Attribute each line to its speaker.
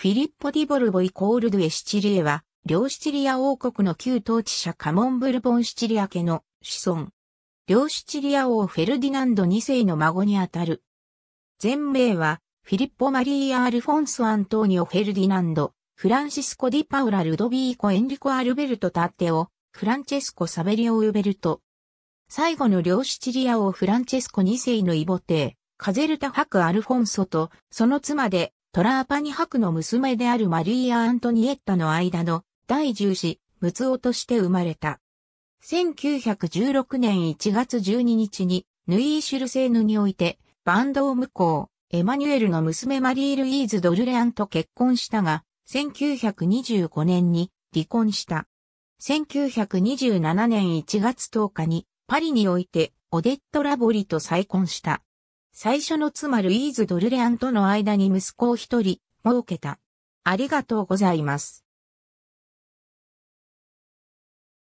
Speaker 1: フィリッポ・ディボルボイコールドゥ
Speaker 2: エ・シチリエは、両シチリア王国の旧統治者カモン・ブルボン・シチリア家の子孫。両シチリア王フェルディナンド2世の孫にあたる。全名は、フィリッポ・マリーア・アルフォンソ・アントーニオ・フェルディナンド、フランシスコ・ディパウラ・ルドビーコ・エンリコ・アルベルト・タッテオ、フランチェスコ・サベリオ・ウベルト。最後の両シチリア王フランチェスコ2世の異母帝、カゼルタ・ハク・アルフォンソと、その妻でトラーパニ博の娘であるマリーア・アントニエッタの間の第10子、ムツオとして生まれた。1916年1月12日に、ヌイーシュルセーヌにおいて、バンドームう。エマニュエルの娘マリー・ルイーズ・ドルレアンと結婚したが、1925年に離婚した。1927年1月10日に、パリにおいて、オデット・ラボリと再婚した。最初の妻ルイーズ・ドルレアンとの間に息子を一人、設けた。ありがとうございます。